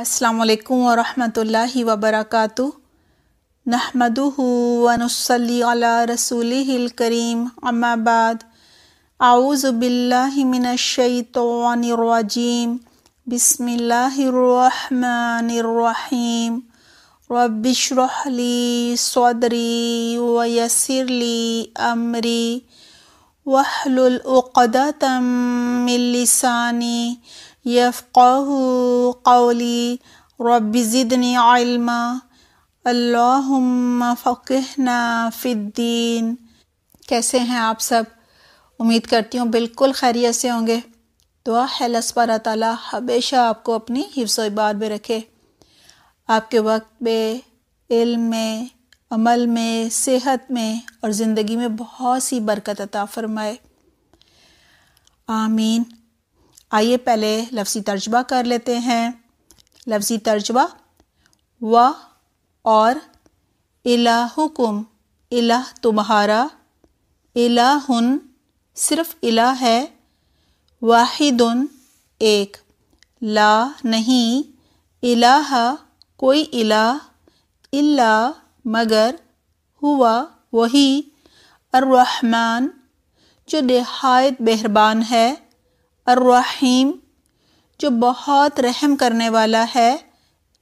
السلام علیکم ورحمۃ اللہ وبرکاتہ نحمده ونصلي على رسوله الكريم اما بعد اعوذ بالله من الشيطان الرجيم بسم الله الرحمن الرحيم رب اشرح لي صدري ويسر لي امري واحلل عقدة من لساني यफ़क़ह कौली रब ज़िदनी इल्मा अल्लाहुम्मा फ़िद्दीन कैसे हैं आप सब उम्मीद करती हूँ बिल्कुल खैरियत से होंगे दुआ है लसपर ताली हमेशा आपको अपनी हिफ्स इबाद में रखे आपके वक्त में इल्म में अमल में सेहत में और ज़िंदगी में बहुत सी बरकत अता फ़रमाए आमीन आइए पहले लफ्जी तर्जबा कर लेते हैं लफ्जी तर्जबा व और इलाहुकुम इलाह तुम्हारा इलाहुन सिर्फ इला है वाहिदुन एक ला नहीं इलाह कोई इला इला मगर हुआ वही अर्रहमान जो नहायत बहरबान है अर्रहीम जो बहुत रहम करने वाला है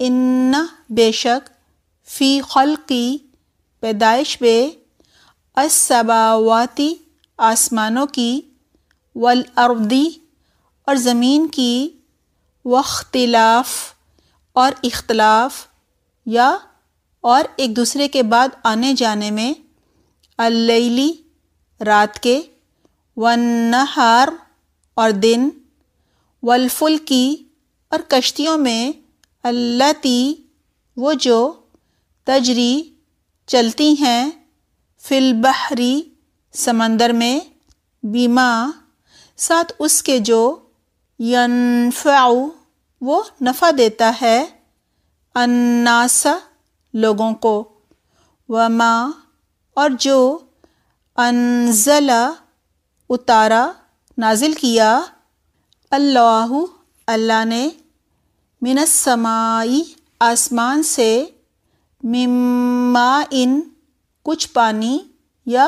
इन्ना बेशक फ़ी खल की पैदाइश बे असबावती आसमानों की वलअर्दी और ज़मीन की वख्तिलाफ़ और इख्तलाफ या और एक दूसरे के बाद आने जाने में अलैली रात के वन नहार और दिन वलफुल की और कश्तियों में अल्लाती वो जो तजरी चलती हैं फिलबहरी समंदर में बीमा साथ उसके जो यनफाऊ वो नफ़ा देता है अन्नासा लोगों को वमा और जो अनजला उतारा नाजिल किया अल्लाह अल्लाह ने मिनसमाई आसमान से मिम्मा इन कुछ पानी या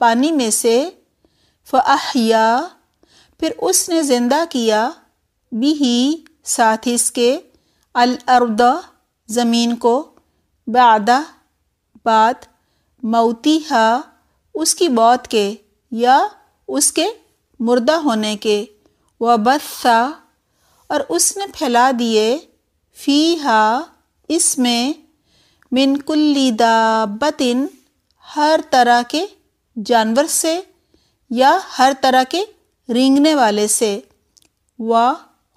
पानी में से फ़ाहिया फिर उसने ज़िंदा किया ही साथ इसके अलअर्द ज़मीन को बदा बाद मौती हा उसकी मौत के या उसके मुर्दा होने के व बस्सा और उसने फैला दिए फ़ी हा इसमें मिनकुल्ली बतिन हर तरह के जानवर से या हर तरह के रेंगने वाले से व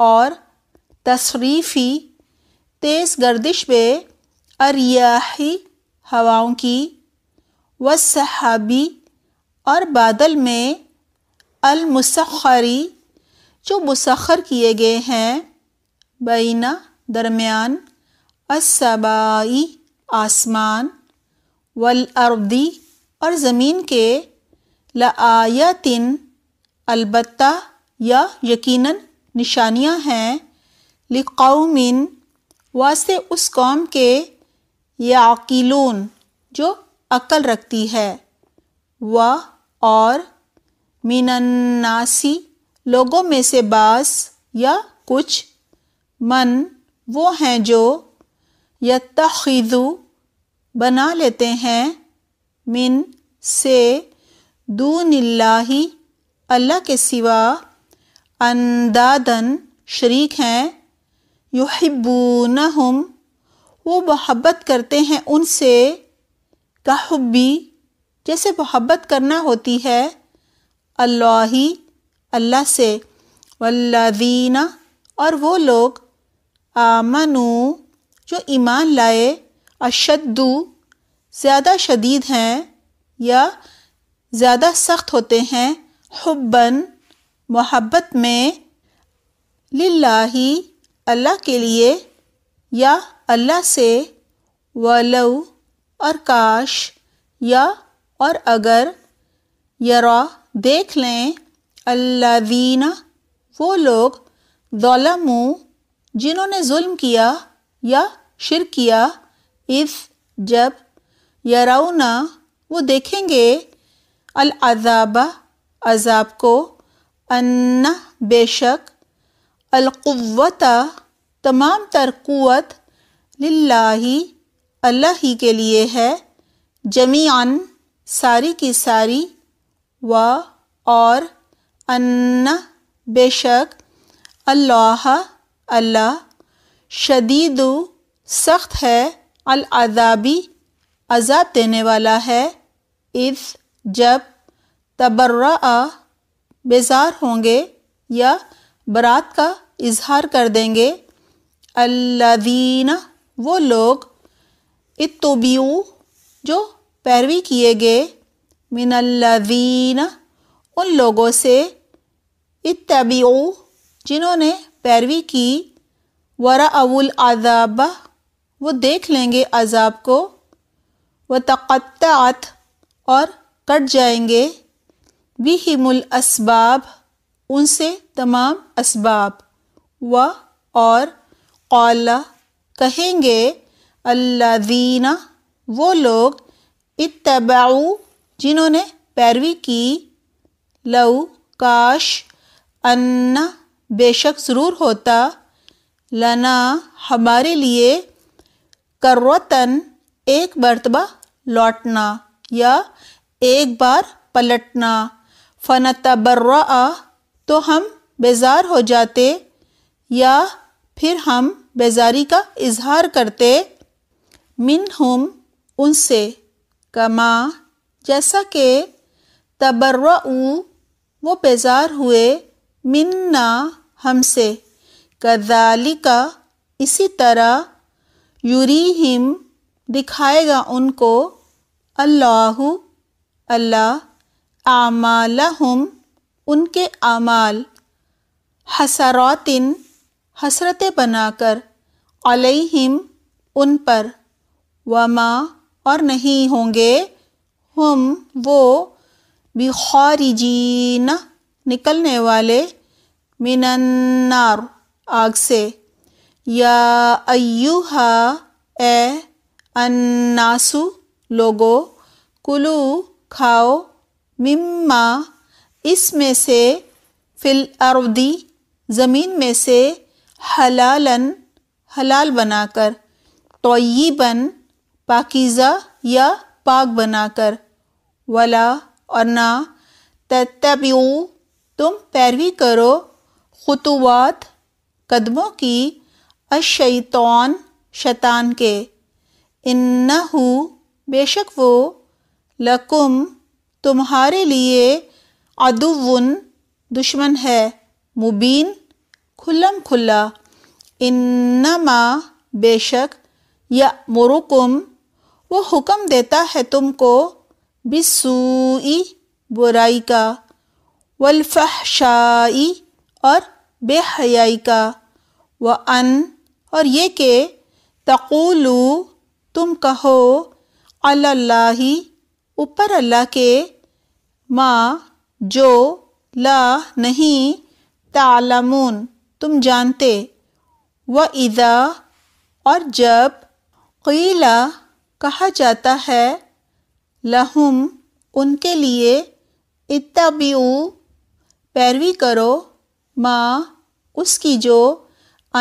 और तशरीफ़ी तेज़ गर्दिश बे अरियाही हवाओं की व सहाबी और बादल में अलमसरी जो मुसखर किए गए हैं बीना दरमियान असबाई आसमान वल अर्दी और ज़मीन के लायातिन अलबत् या यकीनन निशानियाँ हैं लिकाउमिन वास्ते उस कौम के याकिलून जो अकल रखती है व और मिनन्नासी लोगों में से बास या कुछ मन वो हैं जो यत्तखिजु बना लेते हैं मिन से दूनिल्लाही अल्लाह के सिवा अंदादन शरीक हैं हम वो मोहब्बत करते हैं उनसे कहबी जैसे मोहब्बत करना होती है अल्लाही अल्लाह से वल्लादीना और वो लोग आमनु जो ईमान लाए अशद्दू ज़्यादा शदीद हैं या ज़्यादा सख्त होते हैं हुब्बन मोहब्बत में लाही अल्लाह के लिए या अल्लाह से वलव और काश या और अगर यरा देख लें अल्लावीना वो लोग दौलमू जिन्होंने जुल्म किया या शिर किया इस जब यराउना वो देखेंगे अल अजाबा अजाब को अन्ना बेशक अलकुवता तमाम तर लाही अल्लाह ही के लिए है जमीन सारी की सारी व और अन्न बेशक अल्लाह अल्लाह शदीद सख्त है अजाबी अजाब देने वाला है इस जब तबर्रा बेजार होंगे या बरात का इजहार कर देंगे अल्लादीन वो लोग इतोबियू जो पैरवी किए गए मिनल्लवीन उन लोगों से इतबी जिन्होंने पैरवी की वरा अवुल अजाब वो देख लेंगे अजाब को व तकत्त और कट जाएंगे बिहिमुल असबाब उनसे तमाम असबाब व और कौला कहेंगे अल्लादीना वो लोग इतबाऊ जिन्होंने पैरवी की लव काश अन्ना बेशक ज़रूर होता लना हमारे लिए करवतन एक मरतबा लौटना या एक बार पलटना फ़न तबर्रा तो हम बेज़ार हो जाते या फिर हम बेजारी का इजहार करते मिन हम उनसे कमा जैसा कि तबर्रा वो बेजार हुए मिन्ना हमसे कदालिका इसी तरह यूरीहिम दिखाएगा उनको अल्लाह अल्लाह हम उनके आमाल हसरातिन हसरतें बनाकर अलहिम उन पर वमा और नहीं होंगे हम वो बिखारिजीन निकलने वाले मिनन्नार आग से या अयुहा ए अन्नासु लोगो कुलू खाओ मिम्मा इसमें से फिल अर्दी ज़मीन में से हलालन हलाल बनाकर तोयीबन पाकिज़ा या पाक बनाकर वला और ना तत्यू तुम पैरवी करो खतवात कदमों की अशैतौन शैतान के इन्नहु बेशक वो लकुम तुम्हारे लिए अदुवन दुश्मन है मुबीन खुलम खुला इन्नमा बेशक या मुरुकुम वो हुक्म देता है तुमको बिसूई बुराई का वल्फाई और बेहयाई का व अन और ये के तकूलू तुम कहो अल्लाह ऊपर अल्लाह के माँ जो ला नहीं तालमून तुम जानते व इदा और जब कीला कहा जाता है लहुम उनके लिए इतबीऊ पैरवी करो माँ उसकी जो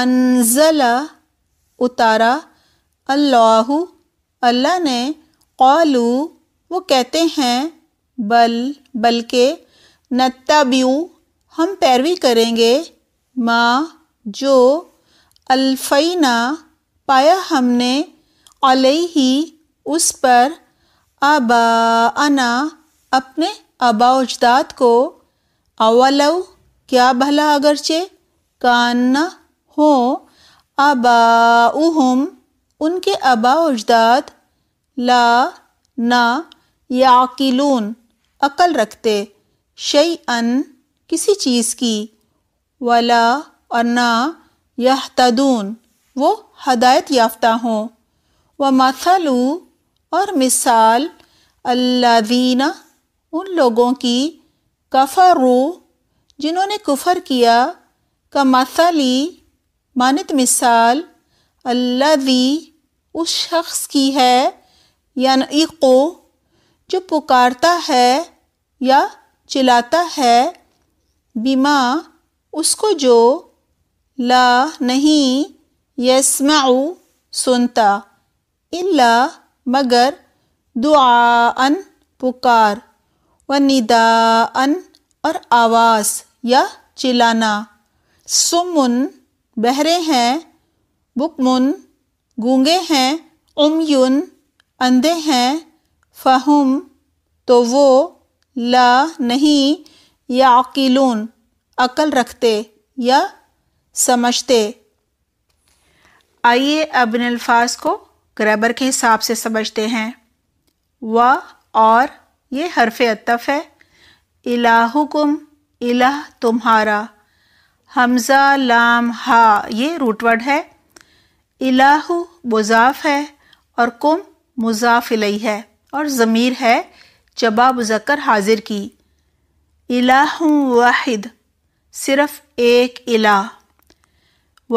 अनजला उतारा अल्लाह अल्लाह ने कौलू वो कहते हैं बल बल्कि नत्ताबियू हम पैरवी करेंगे माँ जो अल्फ़ीना पाया हमने अलैही उस पर अबा अना अपने अबा उजदाद को अवलव क्या भला अगरचे कान हो अबा उनके अबा उजदाद ला ना याकिलून अकल रखते शई अन किसी चीज़ की वला और ना यह तदून वो हदायत याफ्ता हों व मथलू और मिसाल अल्लादीना उन लोगों की कफ़रू जिन्होंने कुफ़र किया का मसाली मानित मिसाल अल्लादी उस शख्स की है यान को जो पुकारता है या चिलता है बीमा उसको जो ला नहीं यसमाऊ सुनता इल्ला मगर दुआन पुकार व निदा अन और आवाज़ या चिलाना सुमुन बहरे हैं बुकमुन गूंगे हैं उमयुन अंधे हैं फ़हुम तो वो ला नहीं या अकीलून अकल रखते या समझते आइए अब इन अल्फाज को ग्रामर के हिसाब से समझते हैं व और ये हरफ अतफ है इलाहुकुम इलाह तुम्हारा हमज़ा लाम हा ये रूटवर्ड है इलाहु मुजाफ है और कुम मुजाफिलई है और ज़मीर है जबा मुजक्कर हाजिर की इलाह वाहिद सिर्फ़ एक इलाह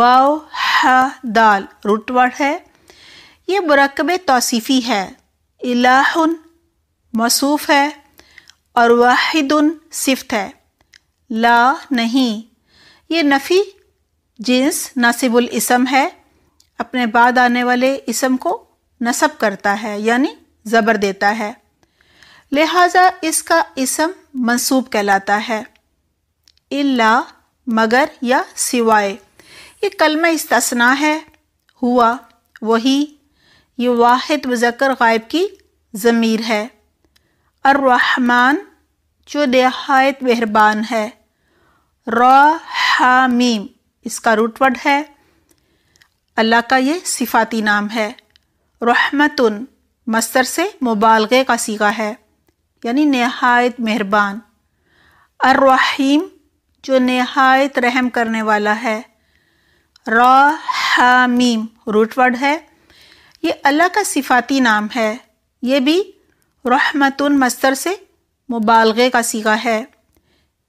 वाओ हा दाल रूटवर्ड है ये मरकब तोसीफ़ी है इलाहुन मसूफ़ है और वाहिद सिफ्त है ला नहीं ये नफ़ी जिन्स नासिबुल इसम है अपने बाद आने वाले इसम को नसब करता है यानी ज़बर देता है लिहाजा इसका इसम मंसूब कहलाता है इल्ला मगर या सिवाय ये कलमा इस्तना है हुआ वही ये वाहिद मुजक्र गायब की ज़मीर है अर्रहमान जो नहायत मेहरबान है रामीम इसका रूट है अल्लाह का ये सिफाती नाम है रहमत मस्तर से मुबालगे का सीगा है यानी नहायत मेहरबान अर्रहीम जो नहायत रहम करने वाला है रामीम रूट है ये अल्लाह का सिफाती नाम है ये भी रहमतुन मस्तर से मुबालगे का सीगा है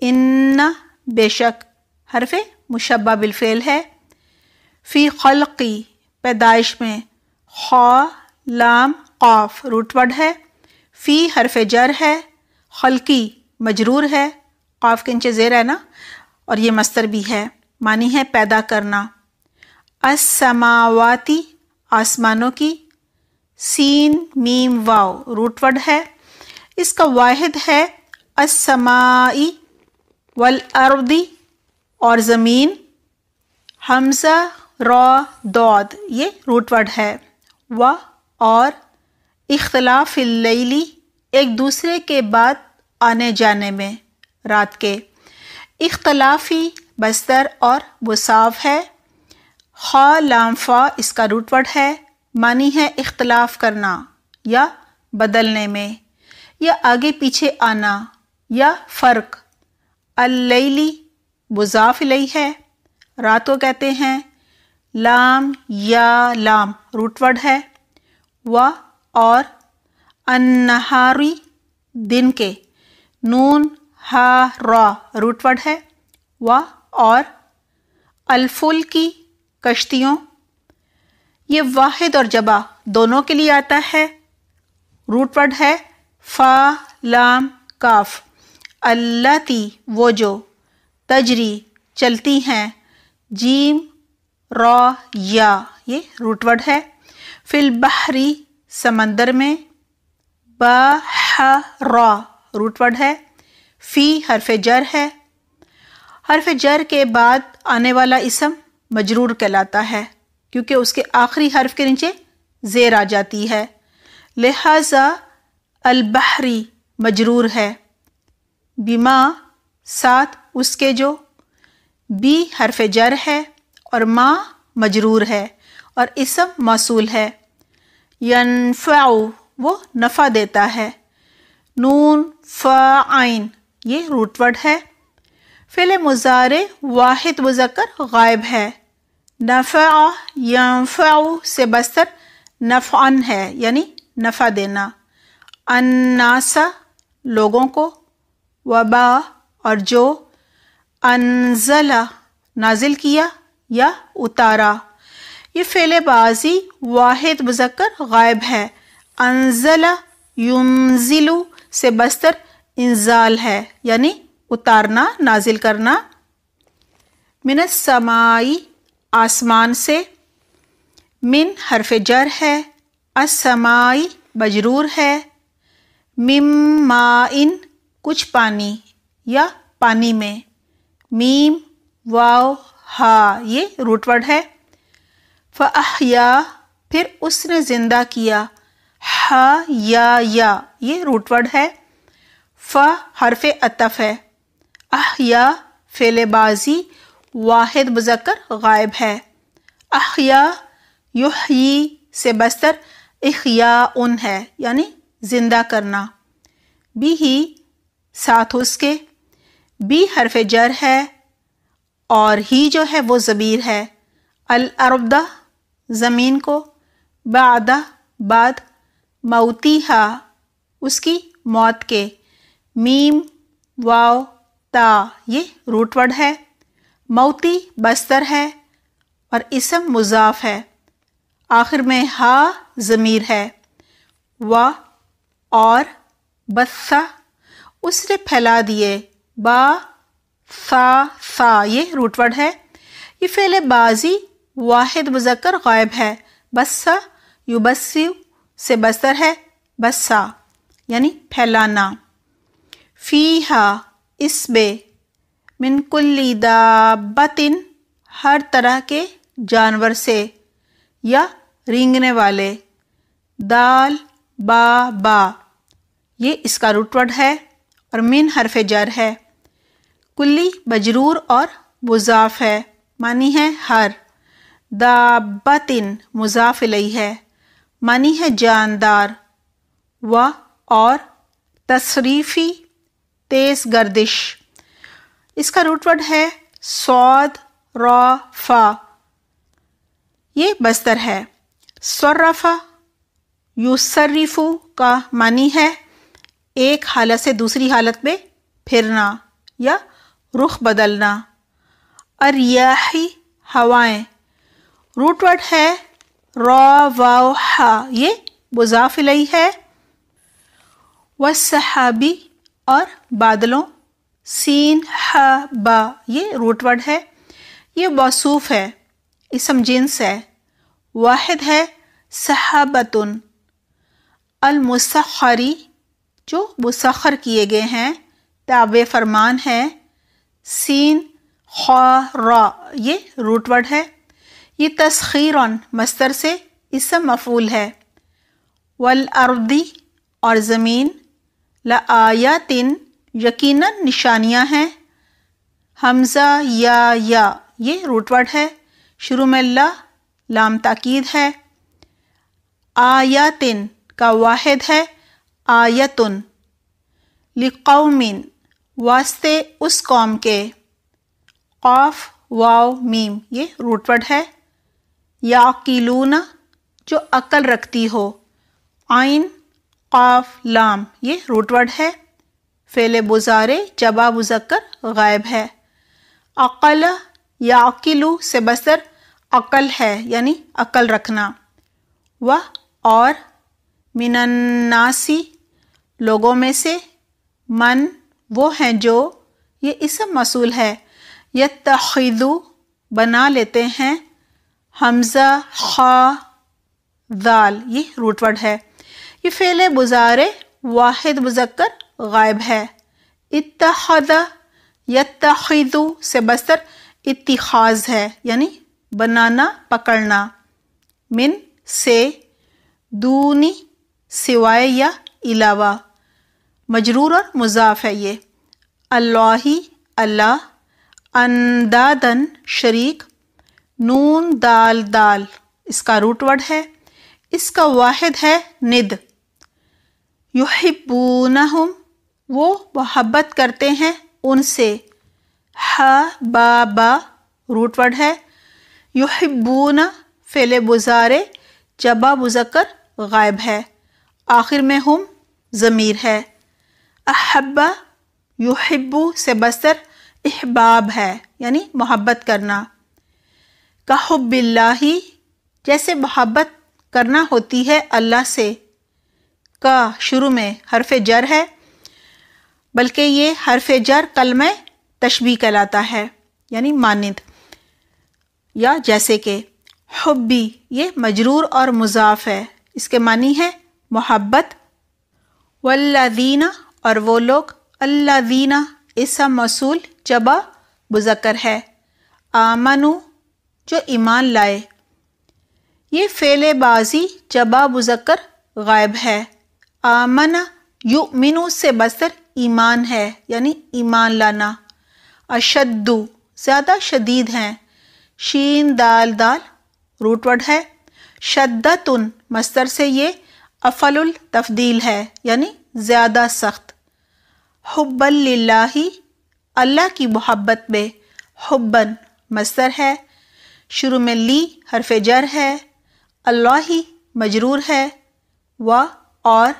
इन बेशक हरफ मुशबा बिलफेल है फ़ी खलकी पैदाइश में खा लाम कौफ रूटवर्ड है फ़ी हरफ जर है खलकी मजरूर है कौफ के नीचे ज़ेर है ना और ये मस्तर भी है मानी है पैदा करना असमावाती आसमानों की सीन मीम वाव रूटवर्ड है इसका वाहिद है असमाई वल अर्दी और ज़मीन हमजा रॉ दौद ये रूटवर्ड है व और इख्तलाफिल्ली एक दूसरे के बाद आने जाने में रात के इख्तलाफी बस्तर और बसाव है खा लाम फा इसका रूटवर्ड है मानी है इख्तलाफ करना या बदलने में या आगे पीछे आना या फ़र्क अल्लैली मुजाफिलई है रात को कहते हैं लाम या लाम रूटवर्ड है व और अनहारी दिन के नून हा रा रूटवर्ड है व और अलफुल की कश्तियों ये वाहिद और जबा दोनों के लिए आता है रूट वर्ड है फा लाम काफ अल्लाती वो जो तजरी चलती हैं जीम रॉ या ये रूट वर्ड है फिल बहरी समंदर में बहरा रूट वर्ड है फ़ी हरफ जर है हरफ जर के बाद आने वाला इसम मजरूर कहलाता है क्योंकि उसके आखिरी हर्फ के नीचे जेर आ जाती है लिहाजा अलबहरी मजरूर है बीमा साथ उसके जो बी हरफ जर है और माँ मजरूर है और इसम मौसूल है यनफ़ाउ वो नफ़ा देता है नून फ़ाइन ये रूटवर्ड है फ़िल मुजारे वाहिद मुजक्र गायब है नफ़ा यनफ़ा से बस्तर नफ़न है यानी नफ़ा देना अन्नासा लोगों को वबा और जो अनजला नाजिल किया या उतारा ये फेलेबाजी वाहिद मुजक्कर गायब है अनजला युनजिलु से बस्तर इंजाल है यानी उतारना नाजिल करना मिनसमाई आसमान से मिन हरफ जर है असमाई बजरूर है मिम माइन कुछ पानी या पानी में मीम वाव हा ये रूटवर्ड है है फ़ाहया फिर उसने ज़िंदा किया हा या या ये रूटवर्ड है फ़ हरफ अतफ है अहया फेलेबाजी वाहिद मुजक्र गायब है अहिया युही से बस्तर अहिया उन है यानी ज़िंदा करना बी ही साथ उसके बी हरफ जर है और ही जो है वो जबीर है अरबदा ज़मीन को बादा बाद मऊती हा उसकी मौत के मीम वाव ता ये रूटवर्ड है मऊती बस्तर है और इसम मुजाफ है आखिर में हा ज़मीर है व और बस्सा उसने फैला दिए बा सा सा ये रूटवर्ड है ये फेल बाजी वाहिद मुजक्कर गायब है बस्सा युबस्सी से बस्तर है बस्सा यानी फैलाना फ़ी हा इसबे मिन कुल्ली दाबतिन हर तरह के जानवर से या रिंगने वाले दाल बा बा ये इसका रूटवर्ड है और मिन हरफ जर है कुल्ली बजरूर और मुजाफ है मानी है हर दाबतिन मुजाफ लई है मानी है जानदार व और तशरीफी तेज़ गर्दिश इसका रूट वर्ड है सौद रफा ये बस्तर है सर्रफा युसर्रिफू का मानी है एक हालत से दूसरी हालत में फिरना या रुख बदलना अरियाही हवाएं रूट वर्ड है रे ये मुजाफिलई है सहाबी और बादलों सीन ह ब ये रूट वर्ड है ये मौसूफ है इसम जिन्स है वाहिद है सहाबतुन अलमुसखरी जो मुसखर किए गए हैं ताब फरमान है सीन खरा ये रूट वर्ड है ये तस्खीर मस्तर से इसम मफूल है वल अर्दी और ज़मीन ल आयातिन यकीनन निशानियां हैं हमज़ा या या ये रूटवर्ड है शुरू में ला लाम ताकीद है आयातिन का वाहिद है आयतुन लिकौमिन वास्ते उस कौम के कौफ वाव मीम ये रूटवर्ड है या कीलूना जो अकल रखती हो आइन काफ लाम ये रूटवर्ड है फेले बुजारे जबा मुजक्कर गायब है अकल या अकिलू से बसर अकल है यानी अकल रखना व और मिनन्नासी लोगों में से मन वो हैं जो ये इसम मसूल है यह तखीदु बना लेते हैं हमज़ा खा दाल ये रूटवर्ड है ये फेले बुजार वाहिद मुजक्कर गायब है इतहद यतखु से बस्तर इतिहाज है यानी बनाना पकड़ना मिन से दूनी सिवाय या अलावा मजरूर और मुजाफ है ये अल्लाह अल्लाह अंदादन शरीक नून दाल दाल इसका रूटवर्ड है इसका वाहिद है निद युहिबूनहुम वो मोहब्बत करते हैं उनसे ह बा बा रूटवर्ड है युहिबून फ़ेल बुजारे जबा बुज़कर गायब है आखिर में हम ज़मीर है अहब्बा युहिब्बू से बसर अहबाब है यानी मोहब्बत करना ही जैसे मोहब्बत करना होती है अल्लाह से का शुरू में हरफ जर है बल्कि ये हरफ जर कल में तशबी कहलाता है यानी मानद या जैसे कि हब्बी ये मजरूर और मुजाफ है इसके मानी है मोहब्बत वल्लादीना और वो लोग अल्लादीना ऐसा मसूल जबा बुजकर है आमनु जो ईमान लाए ये बाजी जबा बुजकर गायब है आमना यू मिनु से बसर ईमान है यानी ईमान लाना अशद्दु ज़्यादा शदीद हैं शीन दाल दाल रूटवर्ड है शद्दतुन मस्तर से ये अफलुल तफदील है यानी ज़्यादा सख्त हुब्बल्लाही अल्लाह की मोहब्बत में हुब्बन मस्तर है शुरू में ली हरफ जर है अल्लाही मजरूर है व और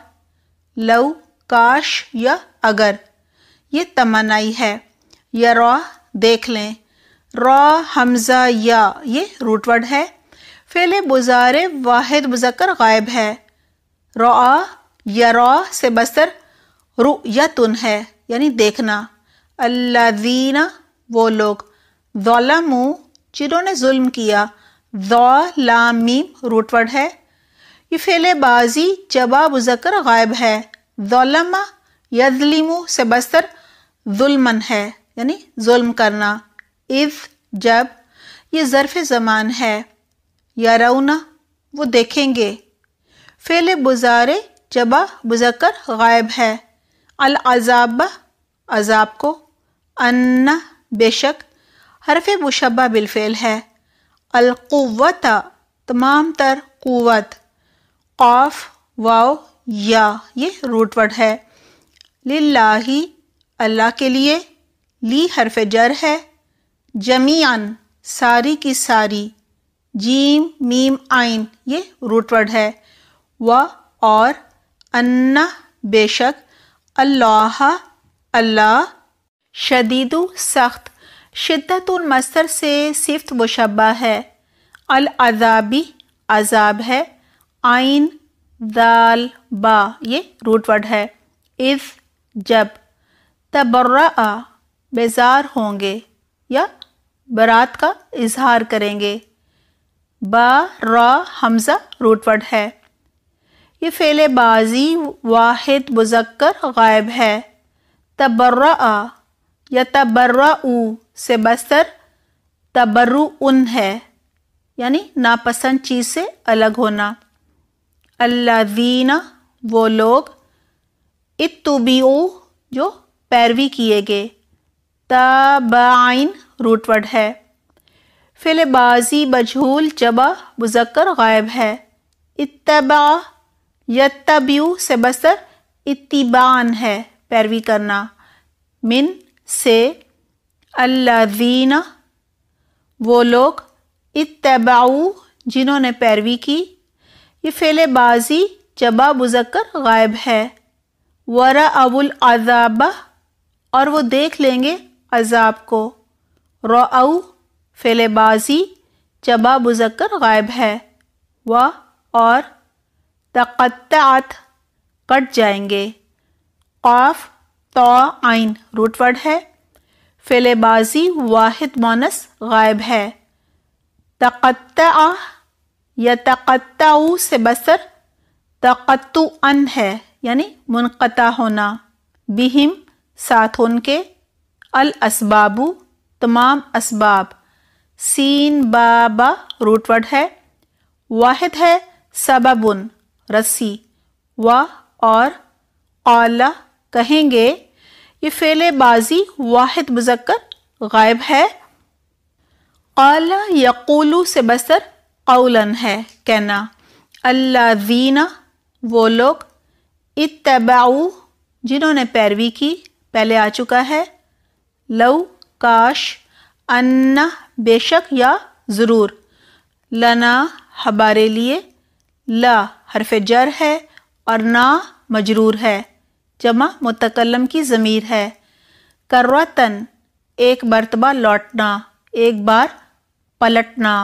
लव काश या अगर ये तमन्नाई है या रॉ देख लें रॉ हमज़ा या ये रूटवर्ड है फेल बुजार वाहिद मुजक्कर गायब है रॉ या रॉ से बस्तर तुन है यानी देखना अल्ला दीना वो लोग दौलमू जिन्होंने जुल्म किया दौ लामीम रूटवर्ड है ये फेल बाजी जबा मुजक्र गायब है ज़ोलम यजलिम से बस्तर जुलमन है यानी जुल्म करना इज़ जब ये ज़रफ़ ज़मान है या रौना वो देखेंगे फेल बुजार जबा बुजकर गायब है अल अजाब को अन्न बेशक हरफ मुशबा बिलफेल है अलकुवत तमाम तर कुत ऑफ वाव या ये रूटवर्ड है लिल्लाही अल्लाह के लिए ली हरफ जर है जमीन सारी की सारी जीम मीम आइन ये रूटवर्ड है व और अन्ना बेशक अल्लाह अल्लाह शदीद सख्त शिद्दत मस्तर से सिफ्त मुशबा है अल अजाबी अजाब है आइन दाल बा ये रूट वर्ड है इस जब तबर्रा बेजार होंगे या बरात का इजहार करेंगे बा रा हमज़ा रूट वर्ड है ये फेले बाजी वाहिद मुजक्कर गायब है तबर्रा या तबर्रा से बस्तर तबर्रु उन है यानी नापसंद चीज़ से अलग होना अल्लादीना वो लोग इतुबियो जो पैरवी किए गए तबाइन रूटवर्ड है फिलबाजी बजहूल जबा मुजक्कर गायब है इतबा यतबियू से बसर इतिबान है पैरवी करना मिन से अल्लादीना वो लोग इतबाऊ जिन्होंने पैरवी की ये फेले बाजी जबा मुजक्कर गायब है वरा अबुल अजाबा और वो देख लेंगे अजाब को रऊ फेले बाजी जबा मुजक्कर गायब है व और तकत्त कट जाएंगे क़ाफ तो आइन रूट है है फेलेबाजी वाहिद मोनस गायब है तकत्त यतक़त्ताऊ से बसर तकत्तु अन है यानी मुनक़ता होना बिहिम साथ उनके अल असबाबू तमाम असबाब सीन बाबा रूटवर्ड है वाहिद है सबबुन रस्सी व और आला कहेंगे ये फेले बाजी वाहिद मुजक्कर गायब है आला यकूलू से बसर कौलन है कहना अल्लाजीना वो लोग इतबाऊ जिन्होंने पैरवी की पहले आ चुका है लव काश अन्ना बेशक या ज़रूर लना हमारे लिए ला हरफ जर है और ना मजरूर है जमा मुतकलम की ज़मीर है करतन एक मरतबा लौटना एक बार पलटना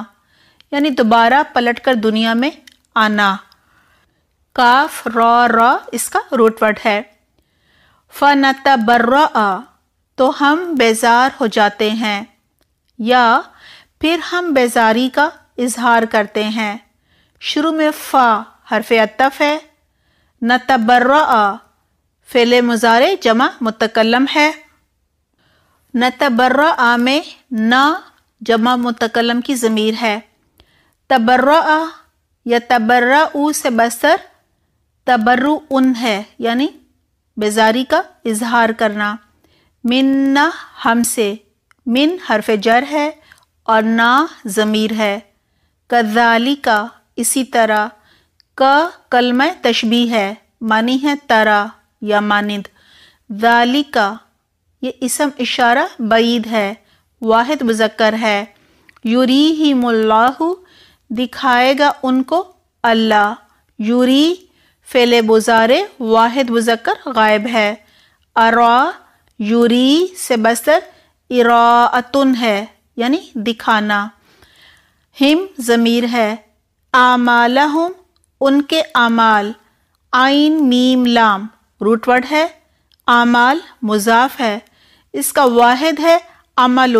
यानी दोबारा पलट कर दुनिया में आना काफ रॉ रॉ इसका रूटवर्ड वर्ड है फ़न आ तो हम बेजार हो जाते हैं या फिर हम बेजारी का इजहार करते हैं शुरू में फ़ा हरफ अतफ है न आ फेले मुजारे जमा मुतकलम है न आ में न जमा मुतकलम की ज़मीर है तबर्रा या तबर्रा ऊ से बसर तबर्रु उन है यानी बेजारी का इजहार करना हम हमसे मिन हरफ जर है और ना ज़मीर है कदाली का इसी तरह का कलम तशबी है मानी है तरा या मानिद दाली का ये इसम इशारा बईद है वाहिद मुजक्कर है यूरी ही मुल्लाहू दिखाएगा उनको अल्लाह यूरी फेले बुजारे वाहिद मुजक्कर गायब है अरा यूरी से बस्तर इरातुन है यानी दिखाना हिम ज़मीर है आमाला उनके आमाल आइन मीम लाम रूटवर्ड है आमाल मुजाफ है इसका वाहिद है अमल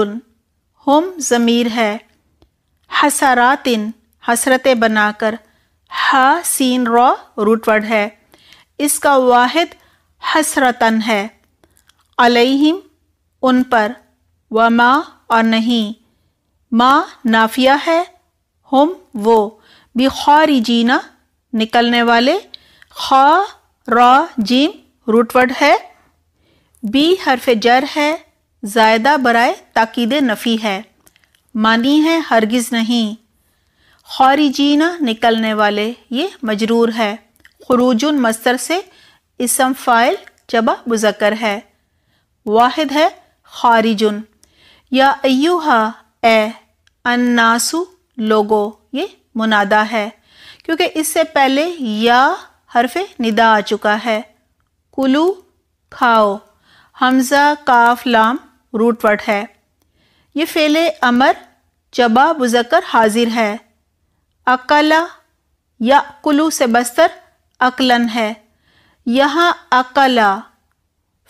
हम ज़मीर है हसरातिन हसरतें बनाकर हा सीन रॉ रूटवर्ड है इसका वाहिद हसरतन है अलहिम उन पर व माँ और नहीं माँ नाफिया है हम वो बिखारी जीना निकलने वाले खा रॉ जीम रूटवर्ड है बी हरफ जर है ज़ायदा बरए ताकीद नफ़ी है मानी है हरगिज़ नहीं खारिजीना निकलने वाले ये मजरूर है खरूजुन मस्तर से इसम फ़ाइल जबा मुजक्र है वाहिद है खारिजुन या अयूहा ए अन्नासु लोगो ये मुनादा है क्योंकि इससे पहले या हरफ निदा आ चुका है कुलू खाओ हमज़ा काफ लाम रूटवट है ये फेले अमर जबा मुजक्र हाजिर है अकला या कुलू से बस्तर अकलन है यहाँ अकला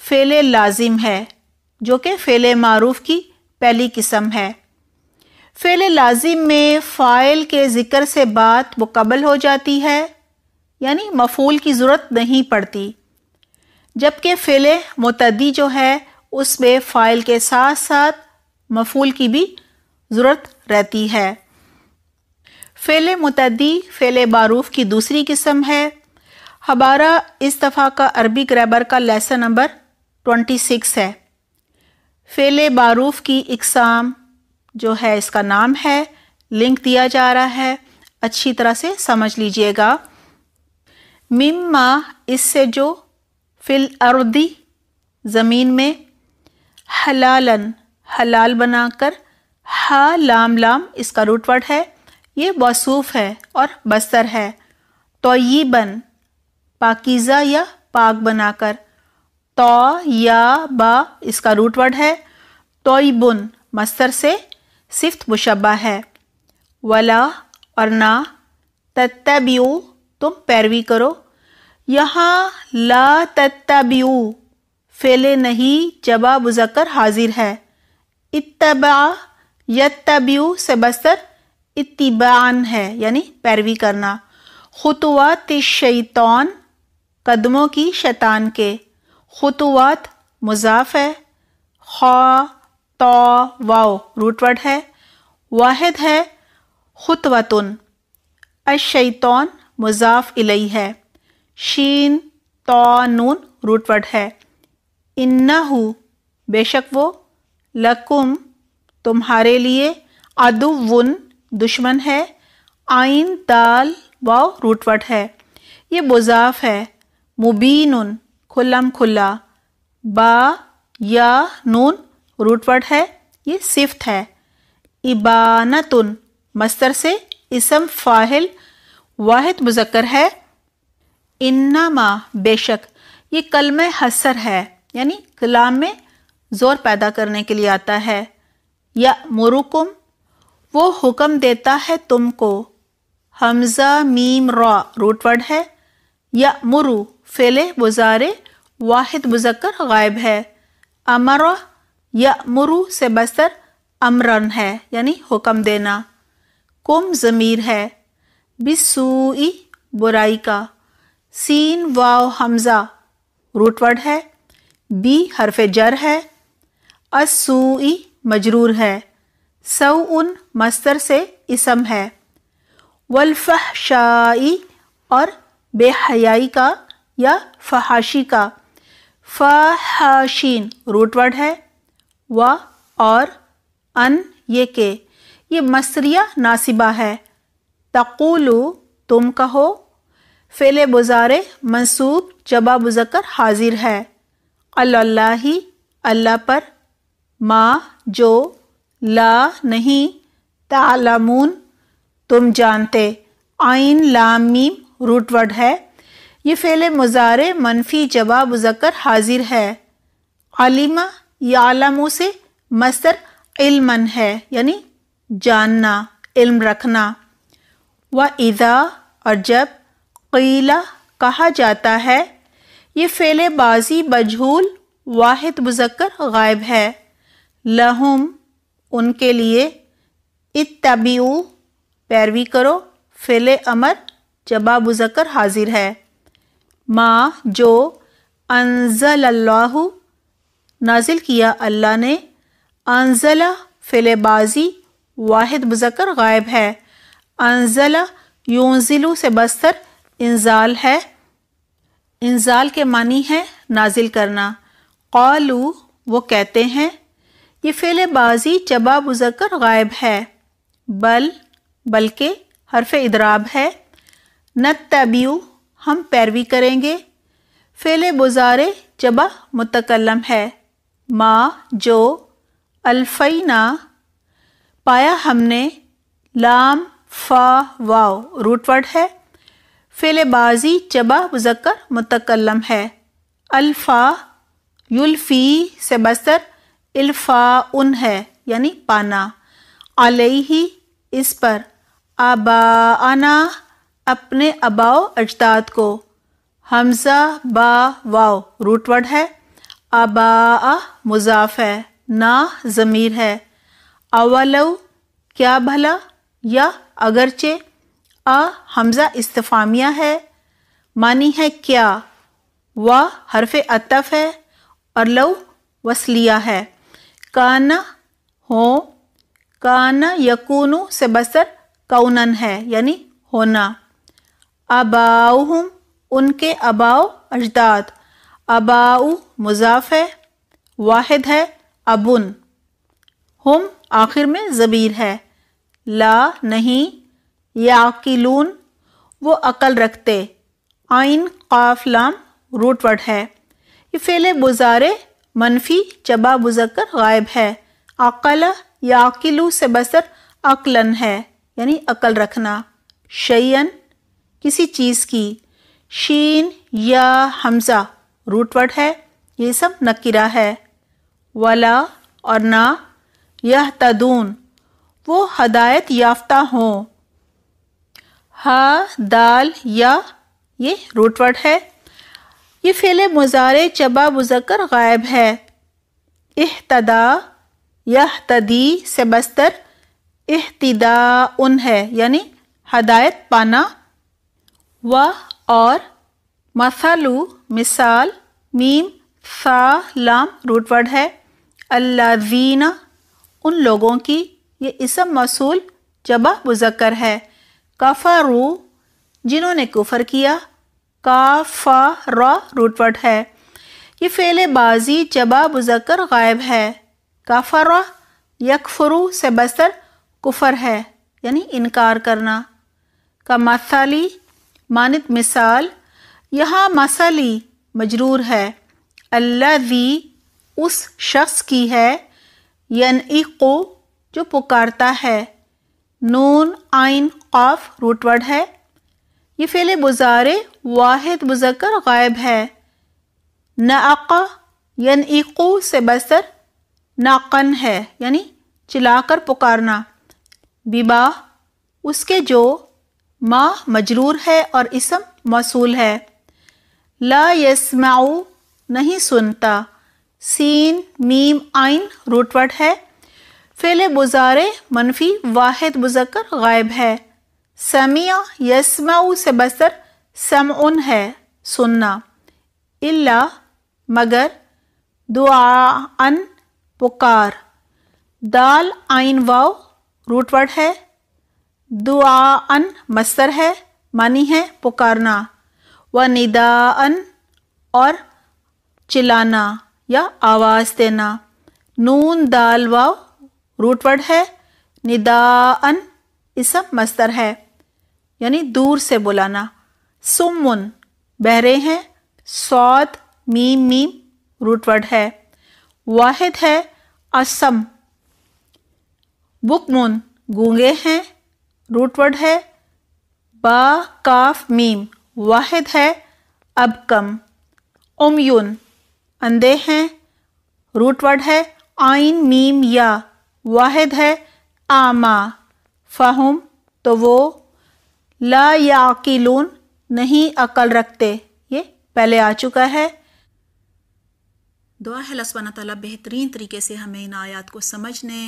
फेले लाजिम है जो कि फेले मारूफ की पहली किस्म है फेले लाजिम में फ़ाइल के ज़िक्र से बात मुकबल हो जाती है यानी मफूल की ज़रूरत नहीं पड़ती जबकि फेले मतदी जो है उसमें फ़ाइल के साथ साथ मफूल की भी ज़रूरत रहती है फ़ेल मतदी फ़ेल बारूफ की दूसरी किस्म है हबारा इस दफ़ा का अरबी ग्राबर का लेसन नंबर ट्वेंटी सिक्स है फ़ेल बारूफ की इकसाम जो है इसका नाम है लिंक दिया जा रहा है अच्छी तरह से समझ लीजिएगा मिम्मा इससे जो फिल अर्दी ज़मीन में हलालन हलाल बनाकर हा लाम लाम इसका रूटवर्ड है ये मौसूफ़ है और बस्तर है बन पाकिज़ा या पाक बनाकर तो या बा इसका रूट वर्ड है बुन मस्तर से सिफ्त मुशबा है वला और ना तत्ताबियू तुम पैरवी करो यहाँ ला तत्ताबियू फेले नहीं जबा बुजकर हाजिर है इत्तबा यत्तबियू से बस्तर इतिबान है यानी पैरवी करना खुतवात शैतान कदमों की शैतान के खुतवात मुजाफ है खा तो वाओ रूटवर्ड है वाहिद है खतवतन अशैतान मुजाफ इलई है शीन तो नून रूटवर्ड है इन्ना हु बेशक वो लकुम तुम्हारे लिए अदुवन दुश्मन है आइन दाल वाव रूटवट है ये मुजाफ है मुबीन खुल्लम खुला बा या नून रूटवर्ड है ये सिफ्त है इबानतुन मस्तर से इसम फाहिल वाहिद मुजक्कर है इन्ना मा बेशक ये कलम हसर है यानी कलाम में ज़ोर पैदा करने के लिए आता है या मुरुकुम वो हुक्म देता है तुमको हमज़ा मीम रॉ रूटवर्ड है या मुरु फेले बुजारे वाहिद मुजक्कर गायब है अमर या मुरु से बसर अमरन है यानी हुक्म देना कुम ज़मीर है बिसुई बुराई का सीन वाव हमज़ा रूटवर्ड है बी हरफ जर है असुई मजरूर है सऊ उन मस्तर से इसम है वलफहशाई और बेहयाई का या फहाशी का फहाशीन रूटवर्ड है व और अन ये के ये मसरिया नासिबा है तकुलू तुम कहो फेले बुज़ारे मंसूब जबा बुज़कर हाजिर है अल्लाह अल्लाह पर माँ जो ला नहीं तालमून तुम जानते आइन लामीम रूटवर्ड है ये फेल मुजारे मनफी जवाब जकर हाजिर है आलिमा या आलमो से मसर इल्मन है यानी जानना इल्म रखना व इदा और जब कीला कहा जाता है ये फेले बाजी बजहूल वाहिद मुजक्र गायब है लहुम उनके लिए इतबीऊ पैरवी करो फेले अमर जबा मुजक्र हाजिर है माँ जो अनजल अल्लाह नाजिल किया अल्लाह ने अनजला फिलेबाजी वाहिद मुजक्र गायब है अनजला यूजिलू से बस्तर इंजाल है इंजाल के मानी है नाजिल करना कौलू वो कहते हैं ये फ़ेल बाजी चबा बुजकर गायब है बल बल्कि हरफ इदराब है न तबीयू हम पैरवी करेंगे फ़ेल बुजारे चबा मुतकलम है माँ जो अल्फ़ैना पाया हमने लाम फा वाओ रूटवर्ड है है बाजी चबा बुजकर मुतकलम है अल्फ़ा युल्फ़ी से बस्तर इल्फा उन है यानी पाना आलई ही इस पर आबा आना अपने अबाओ अजदाद को हमजा बा वाओ रूटवर्ड है आबा मुजाफ है ना ज़मीर है अवलव क्या भला या अगरचे आ हमज़ा इस्तफामिया है मानी है क्या वाह हरफ अतफ है और लव वसलिया है काना हो काना यकूनु से बसर कौनन है यानी होना अबाऊ उनके अबाऊ अजदाद अबाऊ मुजाफ है वाहिद है अबुन हम आखिर में ज़बीर है ला नहीं याकिलून वो अकल रखते आइन काफ लाम है ये फेले बुजारे मनफी चबा मुजक्कर गायब है अकल या अकिलु से बसर अकलन है यानी अकल रखना शयन किसी चीज़ की शीन या हमज़ा रूटवर्ड है ये सब नकिरा है वला और ना यह तदून वो हदायत याफ्ता हों हा दाल या ये रूटवर्ड है ये फ़िल मुज़ारे चबा मुजक्र गायब है अहतदा यह तदी से बस्तर इहतदा उन है यानी हदायत पाना व और मसालु मिसाल मीम सा लाम रूटवर्ड है अल्लाजीना उन लोगों की ये इसम मसूल जबा मुजक्र है कफ़ारू जिन्होंने कुफ़र किया का फा रूटवर्ड है ये फेल बाजी जबा बुजकर गायब है काफ़ा यकफरू से बस्तर कुफर है यानी इनकार करना का मसाली मानित मिसाल यहाँ मसाली मजरूर है अल्ला दी उस शख्स की है यन को जो पुकारता है नून आइन कौफ रूटवर्ड है ये फेल मुज़ारे वाहिद मुजक्र गायब है नाका यन इको से बसर नाकन है यानी चिलाकर पुकारना बिबाह उसके जो माह मजरूर है और इसम मौसूल है ला यस्माऊ नहीं सुनता सीन मीम आइन रूटवट है फेले बुजारे मनफी वाहिद मुजक्र गायब है समिया यस्माऊ से सम उन है सुनना इल्ला मगर दुआ अन पुकार दाल आइन वाव रूटवर्ड है दुआ अन मस्तर है मानी है पुकारना व निदा अन और चिलाना या आवाज़ देना नून दाल वाव रूटवर्ड है निदा अन इसम मस्तर है यानी दूर से बुलाना सुमुन बहरे हैं सौद मीम मीम रूटवर्ड है वाहिद है असम बुकमुन गूंगे हैं रूटवर्ड है बा काफ मीम वाहिद है अबकम उमयुन अंधे हैं रूटवर्ड है आइन मीम या वाहिद है आमा फ़ाहम तो वो ला याकिलून नहीं अकल रखते ये पहले आ चुका है दुआ है लस्वाना तला बेहतरीन तरीके से हमें इन आयात को समझने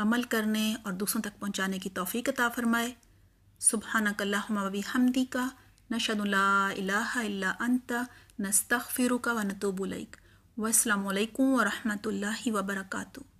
अमल करने और दूसरों तक पहुँचाने की तोफ़ी कता फरमाए सुबहानकल्लाबी हमदी का नशदुल्ला इला नस्तफ़िर का व नतूबुलक वालकम वरहमल वबरकू